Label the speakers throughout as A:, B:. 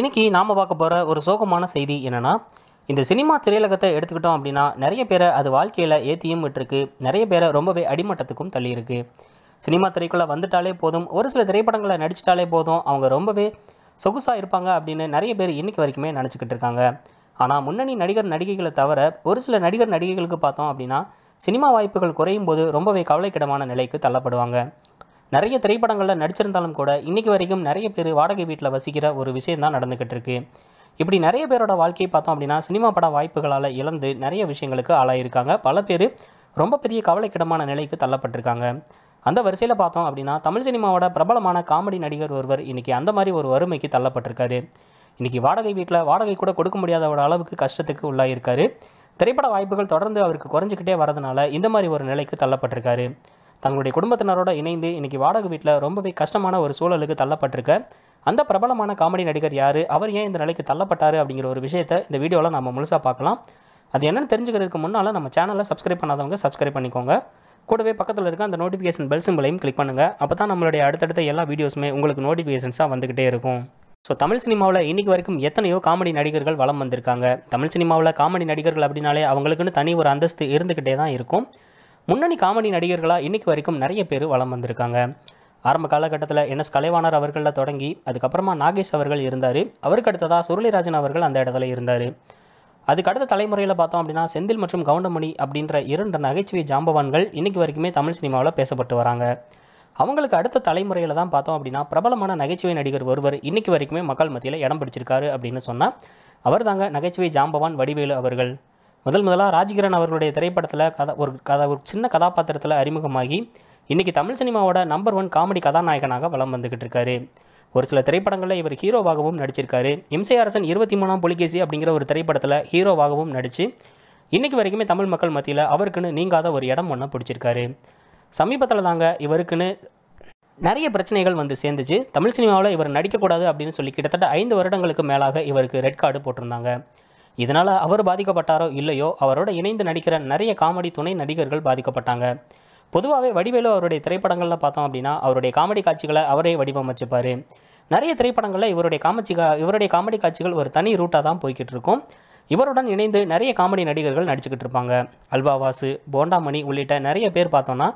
A: இன்றைக்கி நாம் பார்க்க போகிற ஒரு சோகமான செய்தி என்னென்னா இந்த சினிமா திரையுலகத்தை எடுத்துக்கிட்டோம் அப்படின்னா நிறைய பேரை அது வாழ்க்கையில் ஏற்றியும் விட்டுருக்கு நிறைய பேரை ரொம்பவே அடிமட்டத்துக்கும் தள்ளியிருக்கு சினிமா திரைக்குள்ளே வந்துட்டாலே போதும் ஒரு சில திரைப்படங்களை நடிச்சிட்டாலே போதும் அவங்க ரொம்பவே சொகுசாக இருப்பாங்க அப்படின்னு நிறைய பேர் இன்றைக்கி வரைக்குமே நினச்சிக்கிட்டு இருக்காங்க ஆனால் முன்னணி நடிகர் நடிகைகளை தவிர ஒரு சில நடிகர் நடிகைகளுக்கு பார்த்தோம் அப்படின்னா சினிமா வாய்ப்புகள் குறையும் போது ரொம்பவே கவலைக்கிடமான நிலைக்கு தள்ளப்படுவாங்க நிறைய திரைப்படங்களில் நடிச்சிருந்தாலும் கூட இன்றைக்கி வரைக்கும் நிறைய பேர் வாடகை வீட்டில் வசிக்கிற ஒரு விஷயம் தான் நடந்துக்கிட்டு இருக்கு இப்படி நிறைய பேரோட வாழ்க்கையை பார்த்தோம் அப்படின்னா சினிமா பட வாய்ப்புகளால் இழந்து நிறைய விஷயங்களுக்கு ஆளாயிருக்காங்க பல பேர் ரொம்ப பெரிய கவலைக்கிடமான நிலைக்கு தள்ளப்பட்டிருக்காங்க அந்த வரிசையில் பார்த்தோம் அப்படின்னா தமிழ் சினிமாவோட பிரபலமான காமெடி நடிகர் ஒருவர் இன்றைக்கி அந்த மாதிரி ஒரு வறுமைக்கு தள்ளப்பட்டிருக்காரு இன்றைக்கி வாடகை வீட்டில் வாடகை கூட கொடுக்க முடியாத ஒரு அளவுக்கு கஷ்டத்துக்கு உள்ளாயிருக்காரு திரைப்பட வாய்ப்புகள் தொடர்ந்து அவருக்கு குறைஞ்சிக்கிட்டே வரதுனால இந்த மாதிரி ஒரு நிலைக்கு தள்ளப்பட்டிருக்காரு தங்களுடைய குடும்பத்தினரோட இணைந்து இன்றைக்கி வாடகை வீட்டில் ரொம்பவே கஷ்டமான ஒரு சூழலுக்கு தள்ளப்பட்டிருக்க அந்த பிரபலமான காமெடி நடிகர் யார் அவர் ஏன் இந்த நிலைக்கு தள்ளப்பட்டார் அப்படிங்கிற ஒரு விஷயத்தை இந்த வீடியோவில் நம்ம முழுசாக பார்க்கலாம் அது என்னென்னு தெரிஞ்சுக்கிறதுக்கு முன்னால் நம்ம சேனலை சப்ஸ்கிரைப் பண்ணாதவங்க சப்ஸ்கிரைப் பண்ணிக்கோங்க கூடவே பக்கத்தில் இருக்க அந்த நோட்டிஃபிகேஷன் பெல் சிம்பிளையும் கிளிக் பண்ணுங்கள் அப்போ தான் நம்மளுடைய அடுத்தடுத்த எல்லா வீடியோஸுமே உங்களுக்கு நோட்டிஃபிகேஷன்ஸாக வந்துக்கிட்டே இருக்கும் ஸோ தமிழ் சினிமாவில் இன்றைக்கி வரைக்கும் எத்தனையோ காமெடி நடிகர்கள் வளம் வந்திருக்காங்க தமிழ் சினிமாவில் காமெடி நடிகர்கள் அப்படின்னாலே அவங்களுக்குன்னு தனி ஒரு அந்தஸ்து இருந்துக்கிட்டே தான் இருக்கும் முன்னணி காமெடி நடிகர்களாக இன்னைக்கு வரைக்கும் நிறைய பேர் வளம் வந்திருக்காங்க ஆரம்ப காலகட்டத்தில் என்எஸ் கலைவாணர் அவர்களில் தொடங்கி அதுக்கப்புறமா நாகேஷ் அவர்கள் இருந்தார் அவருக்கு அடுத்ததாக சுருளிராஜன் அவர்கள் அந்த இடத்துல இருந்தார் அதுக்கு அடுத்த தலைமுறையில் பார்த்தோம் அப்படின்னா செந்தில் மற்றும் கவுண்டமணி அப்படின்ற இரண்டு நகைச்சுவை ஜாம்பவான்கள் இன்றைக்கு வரைக்குமே தமிழ் சினிமாவில் பேசப்பட்டு வராங்க அவங்களுக்கு அடுத்த தலைமுறையில் தான் பார்த்தோம் அப்படின்னா பிரபலமான நகைச்சுவை நடிகர் ஒருவர் இன்றைக்கு வரைக்குமே மக்கள் மத்தியில் இடம் பிடிச்சிருக்காரு அப்படின்னு சொன்னால் அவர் தாங்க நகைச்சுவை ஜாம்பவான் வடிவேலு அவர்கள் முதல் முதலாக ராஜகிரண் அவர்களுடைய திரைப்படத்தில் கதை ஒரு கதை ஒரு சின்ன கதாபாத்திரத்தில் அறிமுகமாகி இன்றைக்கி தமிழ் சினிமாவோட நம்பர் ஒன் காமெடி கதாநாயகனாக வலம் வந்துக்கிட்டு இருக்காரு ஒரு சில திரைப்படங்களில் இவர் ஹீரோவாகவும் நடிச்சிருக்காரு இம்சை அரசன் இருபத்தி மூணாம் புலிகேசி அப்படிங்கிற ஒரு திரைப்படத்தில் ஹீரோவாகவும் நடித்து இன்றைக்கு வரைக்குமே தமிழ் மக்கள் மத்தியில் அவருக்குன்னு நீங்காத ஒரு இடம் ஒன்று பிடிச்சிருக்காரு சமீபத்தில் தாங்க இவருக்குன்னு நிறைய பிரச்சனைகள் வந்து சேர்ந்துச்சு தமிழ் சினிமாவில் இவர் நடிக்கக்கூடாது அப்படின்னு சொல்லி கிட்டத்தட்ட ஐந்து வருடங்களுக்கு மேலாக இவருக்கு ரெட் கார்டு போட்டிருந்தாங்க இதனால் அவர் பாதிக்கப்பட்டாரோ இல்லையோ அவரோட இணைந்து நடிக்கிற நிறைய காமெடி துணை நடிகர்கள் பாதிக்கப்பட்டாங்க பொதுவாகவே வடிவேலு அவருடைய திரைப்படங்களில் பார்த்தோம் அப்படின்னா அவருடைய காமெடி காட்சிகளை அவரே வடிவமைச்சுப்பார் நிறைய திரைப்படங்களில் இவருடைய காமெடி இவருடைய காமெடி காட்சிகள் ஒரு தனி ரூட்டாக தான் போய்கிட்டு இருக்கும் இவருடன் இணைந்து நிறைய காமெடி நடிகர்கள் நடிச்சுக்கிட்டு இருப்பாங்க அல்பாவாசு போண்டாமணி உள்ளிட்ட நிறைய பேர் பார்த்தோன்னா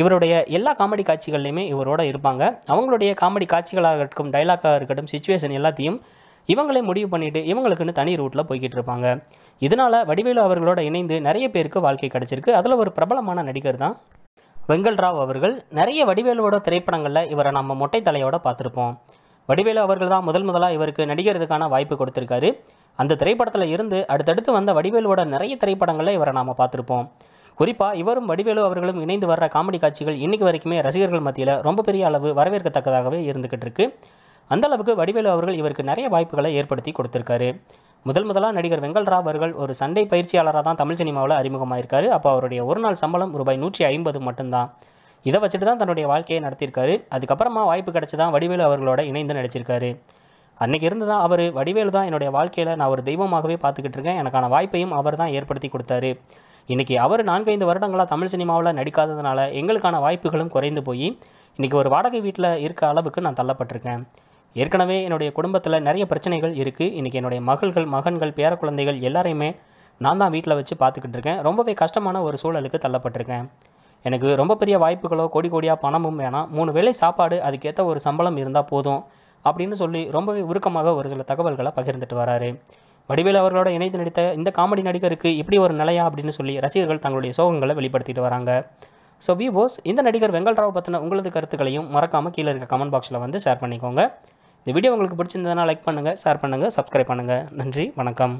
A: இவருடைய எல்லா காமெடி காட்சிகள்லையுமே இவரோட இருப்பாங்க அவங்களுடைய காமெடி காட்சிகளாக இருக்கட்டும் டைலாக்காக இருக்கட்டும் சுச்சுவேஷன் எல்லாத்தையும் இவங்களே முடிவு பண்ணிட்டு இவங்களுக்குன்னு தனி ரூட்டில் போய்கிட்டு இருப்பாங்க இதனால் வடிவேலு அவர்களோட இணைந்து நிறைய பேருக்கு வாழ்க்கை கிடச்சிருக்கு அதில் ஒரு பிரபலமான நடிகர் தான் வெங்கல் ராவ் அவர்கள் நிறைய வடிவேலுவோட திரைப்படங்களில் இவரை நம்ம மொட்டை தலையோட பார்த்துருப்போம் வடிவேலு அவர்கள் தான் முதல் முதலாக இவருக்கு நடிக்கிறதுக்கான வாய்ப்பு கொடுத்துருக்காரு அந்த திரைப்படத்தில் இருந்து அடுத்தடுத்து வந்த வடிவேலுவோட நிறைய திரைப்படங்களில் இவரை நாம் பார்த்துருப்போம் குறிப்பாக இவரும் வடிவேலு அவர்களும் இணைந்து வர்ற காமெடி காட்சிகள் இன்றைக்கு வரைக்குமே ரசிகர்கள் மத்தியில் ரொம்ப பெரிய அளவு வரவேற்கத்தக்கதாகவே இருந்துக்கிட்டு இருக்குது அந்தளவுக்கு வடிவேலு அவர்கள் இவருக்கு நிறைய வாய்ப்புகளை ஏற்படுத்தி கொடுத்துருக்காரு முதல் முதலாக நடிகர் வெங்கல்ராவ் அவர்கள் ஒரு சண்டை பயிற்சியாளராக தான் தமிழ் சினிமாவில் அறிமுகமாயிருக்காரு அப்போ அவருடைய ஒரு நாள் சம்பளம் ரூபாய் நூற்றி ஐம்பது மட்டும்தான் இதை வச்சுட்டு தான் தன்னுடைய வாழ்க்கையை நடத்தியிருக்காரு அதுக்கப்புறமா வாய்ப்பு கிடச்சி தான் வடிவேலு அவர்களோட இணைந்து நடிச்சிருக்காரு அன்றைக்கி இருந்து தான் அவர் வடிவேலு தான் என்னுடைய வாழ்க்கையில் நான் ஒரு தெய்வமாகவே பார்த்துக்கிட்டு இருக்கேன் எனக்கான வாய்ப்பையும் அவர் தான் ஏற்படுத்தி கொடுத்தாரு இன்றைக்கி அவர் நான்கைந்து வருடங்களாக தமிழ் சினிமாவில் நடிக்காததுனால எங்களுக்கான வாய்ப்புகளும் குறைந்து போய் இன்றைக்கி ஒரு வாடகை வீட்டில் இருக்க அளவுக்கு நான் தள்ளப்பட்டிருக்கேன் ஏற்கனவே என்னுடைய குடும்பத்தில் நிறைய பிரச்சனைகள் இருக்குது இன்றைக்கி என்னுடைய மகள்கள் மகன்கள் பேர குழந்தைகள் எல்லாரையுமே நான் தான் வீட்டில் வச்சு பார்த்துக்கிட்டு இருக்கேன் ரொம்பவே கஷ்டமான ஒரு சூழலுக்கு தள்ளப்பட்டிருக்கேன் எனக்கு ரொம்ப பெரிய வாய்ப்புகளோ கோடி கோடியாக பணமும் வேணாம் மூணு வேளை சாப்பாடு அதுக்கேற்ற ஒரு சம்பளம் இருந்தால் போதும் அப்படின்னு சொல்லி ரொம்பவே உருக்கமாக ஒரு சில தகவல்களை பகிர்ந்துட்டு வராரு வடிவேல் அவர்களோட இணைந்து நடித்த இந்த காமெடி நடிகருக்கு இப்படி ஒரு நிலையா அப்படின்னு சொல்லி ரசிகர்கள் தங்களுடைய சோகங்களை வெளிப்படுத்திட்டு வராங்க ஸோ வி போஸ் இந்த நடிகர் வெங்கல்ராவ் பற்றின உங்களது கருத்துக்களையும் மறக்காமல் கீழே இருக்க கமெண்ட் பாக்ஸில் வந்து ஷேர் பண்ணிக்கோங்க இந்த வீடியோ உங்களுக்கு பிடிச்சிருந்ததுன்னா லைக் பண்ணுங்கள் ஷேர் பண்ணுங்கள் சப்ஸ்கிரைப் பண்ணுங்கள் நன்றி வணக்கம்